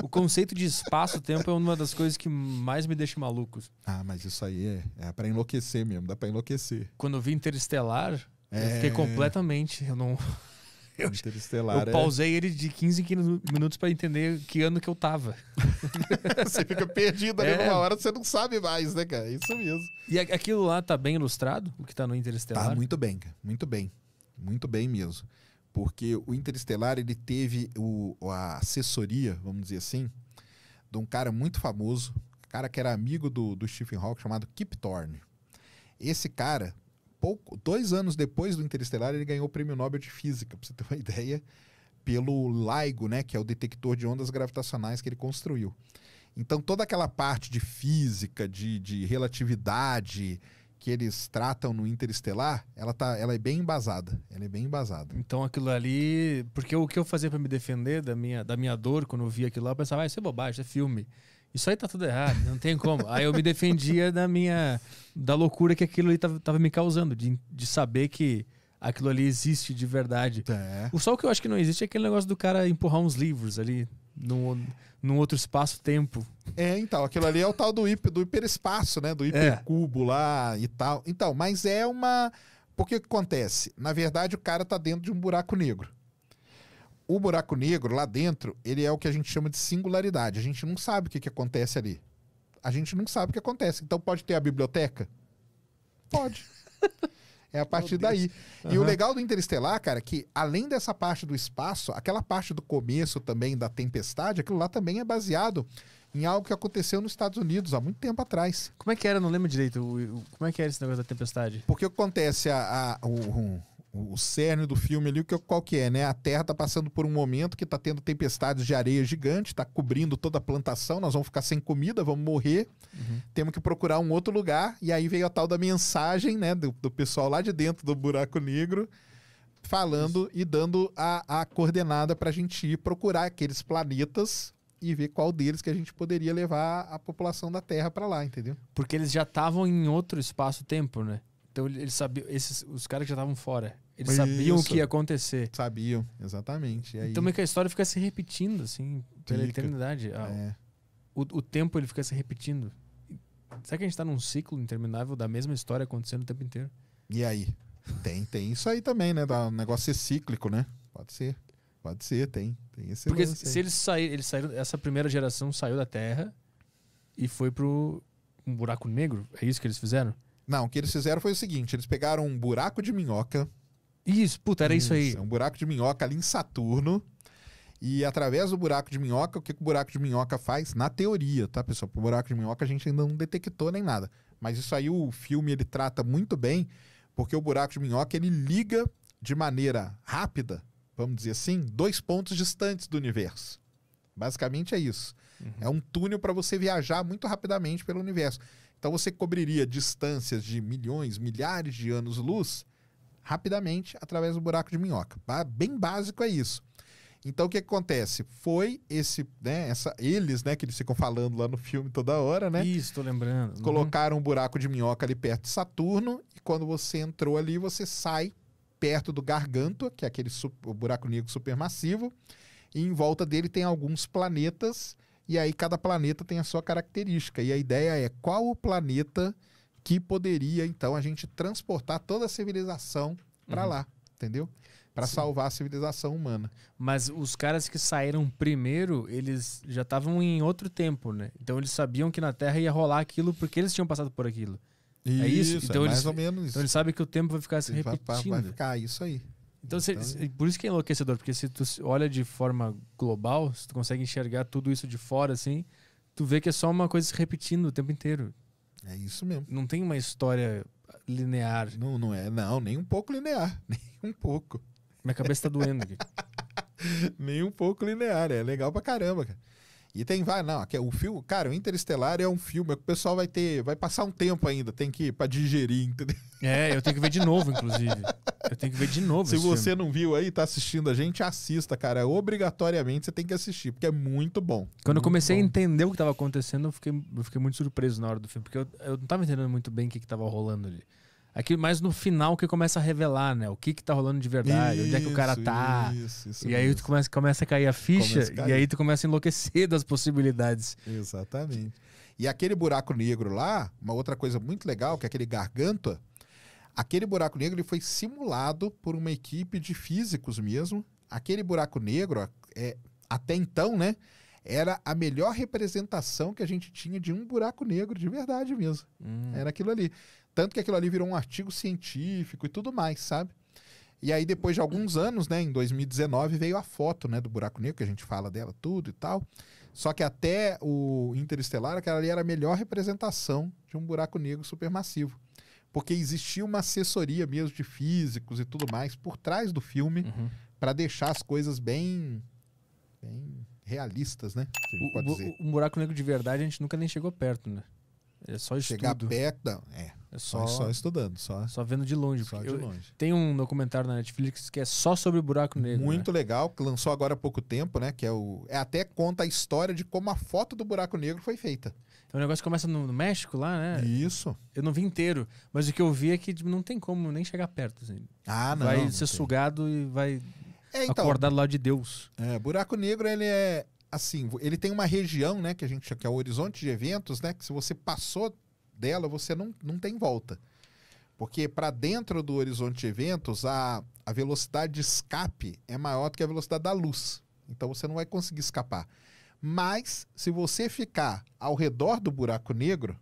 O conceito de espaço-tempo é uma das coisas que mais me deixa maluco. Ah, mas isso aí é, é para enlouquecer mesmo, dá para enlouquecer. Quando eu vi Interestelar, é... eu fiquei completamente. Eu não. Eu, Interestelar. Eu é pausei é... ele de 15 em 15 minutos para entender que ano que eu tava. você fica perdido ali é... numa hora, você não sabe mais, né, cara? Isso mesmo. E aquilo lá tá bem ilustrado, o que tá no Interestelar? Tá muito bem, cara. Muito bem. Muito bem mesmo porque o Interestelar ele teve o, a assessoria, vamos dizer assim, de um cara muito famoso, cara que era amigo do, do Stephen Hawking, chamado Kip Thorne. Esse cara, pouco, dois anos depois do Interestelar, ele ganhou o Prêmio Nobel de Física, para você ter uma ideia, pelo LIGO, né, que é o detector de ondas gravitacionais que ele construiu. Então, toda aquela parte de física, de, de relatividade, que eles tratam no Interestelar, ela, tá, ela é bem embasada. Ela é bem embasada. Então aquilo ali. Porque o que eu fazia para me defender da minha, da minha dor quando eu via aquilo lá, eu pensava, ah, isso é bobagem, isso é filme. Isso aí tá tudo errado, não tem como. aí eu me defendia da minha. da loucura que aquilo ali tava, tava me causando, de, de saber que aquilo ali existe de verdade. É. O só o que eu acho que não existe é aquele negócio do cara empurrar uns livros ali num, num outro espaço-tempo. É, então, aquilo ali é o tal do, hiper, do hiperespaço, né? Do é. hipercubo é. lá e tal. Então, mas é uma. Porque o que acontece? Na verdade, o cara tá dentro de um buraco negro. O buraco negro, lá dentro, ele é o que a gente chama de singularidade. A gente não sabe o que, que acontece ali. A gente não sabe o que acontece. Então pode ter a biblioteca? Pode. É a partir daí. Uhum. E o legal do Interestelar, cara, é que além dessa parte do espaço, aquela parte do começo também da tempestade, aquilo lá também é baseado em algo que aconteceu nos Estados Unidos há muito tempo atrás. Como é que era? Não lembro direito. como é que era esse negócio da tempestade? Porque acontece a, a o o cerne do filme ali, que, qual que é, né? A Terra tá passando por um momento que tá tendo tempestades de areia gigante, tá cobrindo toda a plantação, nós vamos ficar sem comida, vamos morrer, uhum. temos que procurar um outro lugar, e aí veio a tal da mensagem, né, do, do pessoal lá de dentro do buraco negro, falando Isso. e dando a, a coordenada para a gente ir procurar aqueles planetas e ver qual deles que a gente poderia levar a população da Terra para lá, entendeu? Porque eles já estavam em outro espaço-tempo, né? Então eles sabiam, esses, os caras que já estavam fora, eles Isso. sabiam o que ia acontecer. Sabiam, exatamente. Aí... Então meio que a história fica se repetindo, assim, pela fica. eternidade. Ah, é. o, o tempo ele fica se repetindo. Será que a gente tá num ciclo interminável da mesma história acontecendo o tempo inteiro? E aí? Tem, tem isso aí também, né? Da, negócio ser cíclico, né? Pode ser. Pode ser, tem. Tem esse Porque se eles eles saíram, essa primeira geração saiu da Terra e foi pro um buraco negro. É isso que eles fizeram? Não, o que eles fizeram foi o seguinte: eles pegaram um buraco de minhoca. Isso, puta, era isso, isso aí. É um buraco de minhoca ali em Saturno. E através do buraco de minhoca, o que, que o buraco de minhoca faz? Na teoria, tá, pessoal? O buraco de minhoca a gente ainda não detectou nem nada. Mas isso aí o filme ele trata muito bem, porque o buraco de minhoca ele liga de maneira rápida, vamos dizer assim, dois pontos distantes do universo. Basicamente é isso. Uhum. É um túnel para você viajar muito rapidamente pelo universo. Então você cobriria distâncias de milhões, milhares de anos-luz rapidamente através do buraco de minhoca. Bem básico é isso. Então o que acontece? Foi esse, né, essa, eles, né, que eles ficam falando lá no filme toda hora, né? Isso, tô lembrando. Uhum. Colocaram um buraco de minhoca ali perto de Saturno e quando você entrou ali, você sai perto do garganto, que é aquele o buraco negro supermassivo, e em volta dele tem alguns planetas e aí cada planeta tem a sua característica. E a ideia é qual o planeta que poderia, então, a gente transportar toda a civilização para uhum. lá, entendeu? Para salvar a civilização humana. Mas os caras que saíram primeiro, eles já estavam em outro tempo, né? Então eles sabiam que na Terra ia rolar aquilo porque eles tinham passado por aquilo. É isso, é isso? Então é mais eles, ou menos então isso. Então eles sabem que o tempo vai ficar se repetindo. Vai, vai, vai ficar isso aí. Então, então, por isso que é enlouquecedor, porque se tu olha de forma global, se tu consegue enxergar tudo isso de fora, assim, tu vê que é só uma coisa se repetindo o tempo inteiro. É isso mesmo. Não tem uma história ah, linear. Não, não é, não, nem um pouco linear, nem um pouco. Minha cabeça tá doendo aqui. nem um pouco linear, é legal pra caramba, cara. E tem vai, não, é o filme, cara, o Interestelar é um filme é o pessoal vai ter, vai passar um tempo ainda, tem que ir para digerir, entendeu? É, eu tenho que ver de novo, inclusive. Eu tenho que ver de novo. Se você filme. não viu aí, tá assistindo a gente, assista, cara. Obrigatoriamente você tem que assistir, porque é muito bom. Quando muito eu comecei bom. a entender o que estava acontecendo, eu fiquei, eu fiquei muito surpreso na hora do filme, porque eu, eu não tava entendendo muito bem o que, estava rolando ali. Aqui é mais no final que começa a revelar, né? O que que tá rolando de verdade, isso, onde é que o cara tá. Isso, isso, e aí tu começa, começa a cair a ficha cair. e aí tu começa a enlouquecer das possibilidades. Exatamente. E aquele buraco negro lá, uma outra coisa muito legal, que é aquele garganta, aquele buraco negro ele foi simulado por uma equipe de físicos mesmo. Aquele buraco negro, é, até então, né? Era a melhor representação que a gente tinha de um buraco negro de verdade mesmo. Hum. Era aquilo ali. Tanto que aquilo ali virou um artigo científico e tudo mais, sabe? E aí, depois de alguns anos, né, em 2019, veio a foto né, do buraco negro, que a gente fala dela tudo e tal. Só que até o Interestelar, aquela ali era a melhor representação de um buraco negro supermassivo. Porque existia uma assessoria mesmo de físicos e tudo mais por trás do filme uhum. para deixar as coisas bem, bem realistas, né? O, o, o, buraco negro de verdade a gente nunca nem chegou perto, né? É só estudo. Chegar perto, não. É. É só, só, estudando, só. Só vendo de longe. Só de longe. Tem um documentário na Netflix que é só sobre o buraco negro. Né? Muito né? legal, que lançou agora há pouco tempo, né? Que é o. É, até conta a história de como a foto do buraco negro foi feita. o é negócio começa no México lá, né? Isso. Eu não vi inteiro, mas o que eu vi é que tipo, não tem como nem chegar perto. Assim. Ah, não. Vai não ser sugado e vai é, então, acordar lá de Deus. É, buraco negro ele é, assim, ele tem uma região, né, que a gente que é o horizonte de eventos, né, que se você passou dela, você não, não tem volta. Porque para dentro do horizonte de eventos, a, a velocidade de escape é maior do que a velocidade da luz. Então você não vai conseguir escapar. Mas se você ficar ao redor do buraco negro,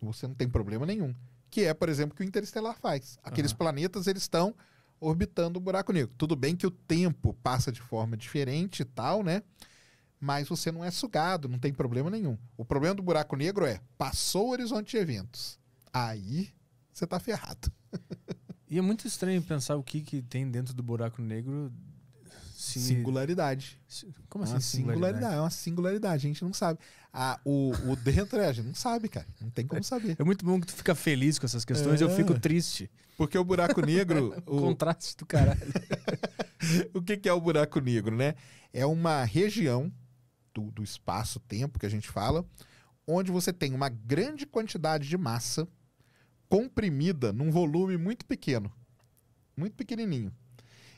você não tem problema nenhum. Que é, por exemplo, o que o Interestelar faz. Aqueles uhum. planetas, eles estão orbitando o buraco negro. Tudo bem que o tempo passa de forma diferente e tal, né? mas você não é sugado, não tem problema nenhum. O problema do buraco negro é passou o horizonte de eventos. Aí você está ferrado. e é muito estranho pensar o que, que tem dentro do buraco negro. Se... Singularidade. Como assim? uma singularidade? singularidade? É uma singularidade, a gente não sabe. Ah, o, o dentro é, a gente não sabe, cara. Não tem como saber. É muito bom que tu fica feliz com essas questões, é. eu fico é. triste. Porque o buraco negro. o contraste do caralho. o que, que é o buraco negro, né? É uma região do, do espaço-tempo que a gente fala, onde você tem uma grande quantidade de massa comprimida num volume muito pequeno, muito pequenininho.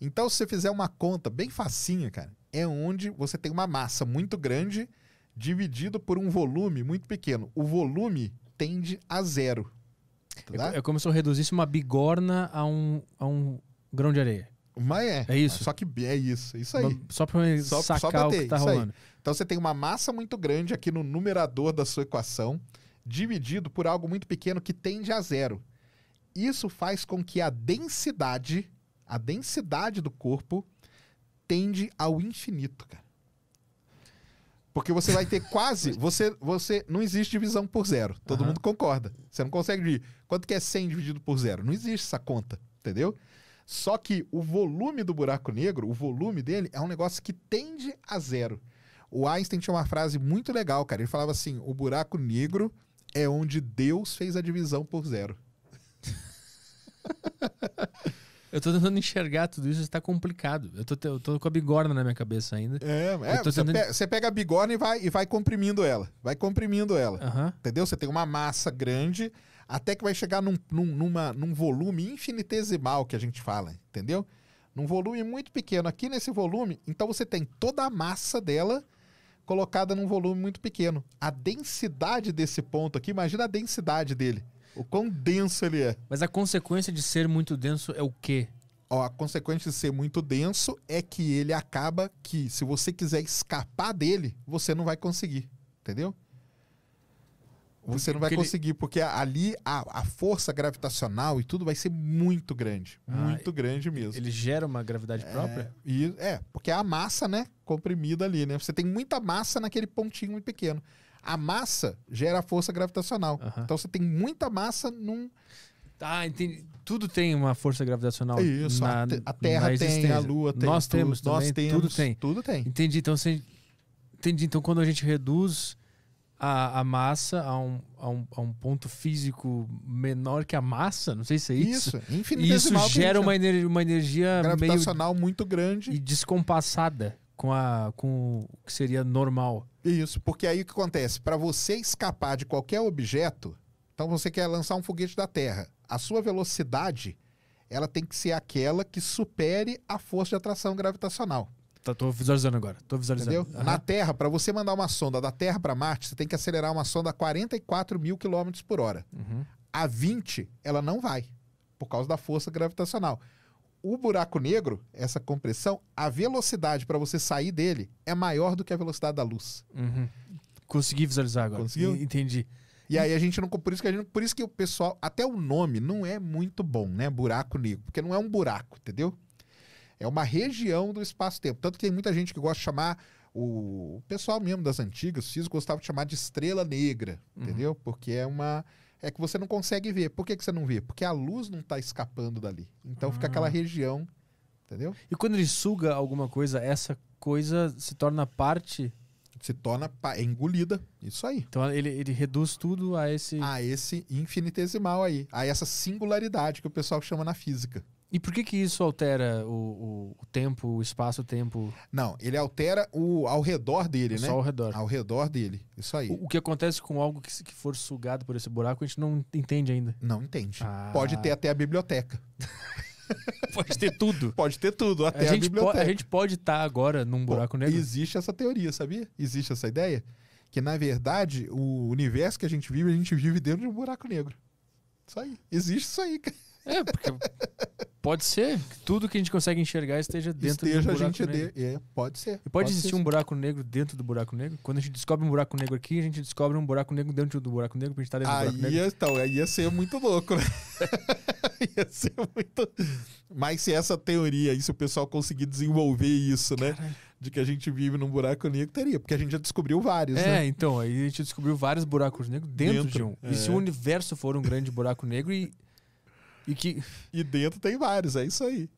Então, se você fizer uma conta bem facinha, cara, é onde você tem uma massa muito grande dividido por um volume muito pequeno. O volume tende a zero. Tá? É, é como se eu reduzisse uma bigorna a um, a um grão de areia. Mas é. É isso. Só que é isso, é isso aí. Só pra só, sacar só bater, o que tá rolando. Aí. Então você tem uma massa muito grande aqui no numerador da sua equação, dividido por algo muito pequeno que tende a zero. Isso faz com que a densidade, a densidade do corpo, tende ao infinito, cara. Porque você vai ter quase. Você, você Não existe divisão por zero. Todo uhum. mundo concorda. Você não consegue dividir. Quanto que é 100 dividido por zero? Não existe essa conta, entendeu? Só que o volume do buraco negro, o volume dele, é um negócio que tende a zero. O Einstein tinha uma frase muito legal, cara. Ele falava assim: o buraco negro é onde Deus fez a divisão por zero. Eu tô tentando enxergar tudo isso, está complicado. Eu tô, eu tô com a bigorna na minha cabeça ainda. É, é você, tentando... pega, você, pega, a bigorna e vai, e vai comprimindo ela. Vai comprimindo ela. Uhum. Entendeu? Você tem uma massa grande, até que vai chegar num, num, numa, num volume infinitesimal que a gente fala, entendeu? Num volume muito pequeno. Aqui nesse volume, então você tem toda a massa dela colocada num volume muito pequeno. A densidade desse ponto aqui, imagina a densidade dele. O quão denso ele é. Mas a consequência de ser muito denso é o quê? Ó, a consequência de ser muito denso é que ele acaba que, se você quiser escapar dele, você não vai conseguir. Entendeu? Você não vai porque conseguir, ele... porque ali a, a, força gravitacional e tudo vai ser muito grande. Ah, muito grande mesmo. Ele gera uma gravidade é, própria? E, é, porque é a massa, né? Comprimida ali, né? Você tem muita massa naquele pontinho muito pequeno. A massa gera a força gravitacional. Uh -huh. Então você tem muita massa num. Ah, entendi. Tudo tem uma força gravitacional. Isso, na, a, Terra tem, a Lua tem. Nós temos, nós também, temos. Tudo tem. Tudo tem. Entendi. Então, você... entendi. então quando a gente reduz a, a massa a um, a um, a, um, ponto físico menor que a massa, não sei se é isso. Isso, infinitamente. isso gera uma, ener uma energia gravitacional meio muito grande e descompassada com, a, com o que seria normal. Isso, porque aí o que acontece? Para você escapar de qualquer objeto, então você quer lançar um foguete da Terra. A sua velocidade ela tem que ser aquela que supere a força de atração gravitacional. Estou tá, visualizando agora. Estou visualizando. Entendeu? Uhum. Na Terra, para você mandar uma sonda da Terra para Marte, você tem que acelerar uma sonda a 44 mil quilômetros por hora. Uhum. A 20, ela não vai, por causa da força gravitacional. O buraco negro, essa compressão, a velocidade para você sair dele é maior do que a velocidade da luz. Uhum. Consegui visualizar agora. Conseguiu? Entendi. E aí a gente não. Por isso que a gente. Por isso que o pessoal. Até o nome não é muito bom, né? Buraco negro. Porque não é um buraco, entendeu? É uma região do espaço-tempo. Tanto que tem muita gente que gosta de chamar o, pessoal mesmo das antigas, físico, gostava de chamar de estrela negra, uhum. entendeu? Porque é uma. É que você não consegue ver. Por que, que você não vê? Porque a luz não está escapando dali. Então uhum. fica aquela ah. região, entendeu? E quando ele suga alguma coisa, essa coisa se torna parte se torna é engolida. Isso aí. Então ele, ele reduz tudo a esse. A esse infinitesimal aí. A essa singularidade que o pessoal chama na física. E por que que isso altera o, o tempo, o espaço, o tempo? Não, ele altera o ao redor dele, Só é né? Só ao redor. Ao redor dele, isso aí. O, o que acontece com algo que, que, for sugado por esse buraco, a gente não entende ainda. Não entende. Ah. Pode ter até a biblioteca. pode ter tudo. Pode ter tudo, até a, gente a biblioteca. Po, a gente pode estar tá agora num buraco negro. Existe essa teoria, sabia? Existe essa ideia que na verdade o universo que a gente vive, a gente vive dentro de um buraco negro. Isso aí. Existe isso aí, cara. É, porque pode ser que tudo que a gente consegue enxergar esteja dentro esteja do buraco a gente negro. De... É, pode ser. E pode, pode existir ser. um buraco negro dentro do buraco negro? Quando a gente descobre um buraco negro aqui, a gente descobre um buraco negro dentro do buraco negro, porque a gente tá dentro aí do buraco ia, negro. É, então, aí ia ser muito louco, né? ia ser muito... Mas se essa teoria aí, se o pessoal conseguir desenvolver isso, né? Caralho. De que a gente vive num buraco negro, teria. Porque a gente já descobriu vários, é, né? então. Aí a gente descobriu vários buracos negros dentro, dentro de um. É. E se é. o universo for um grande buraco negro e e, que... e dentro tem vários, é isso aí.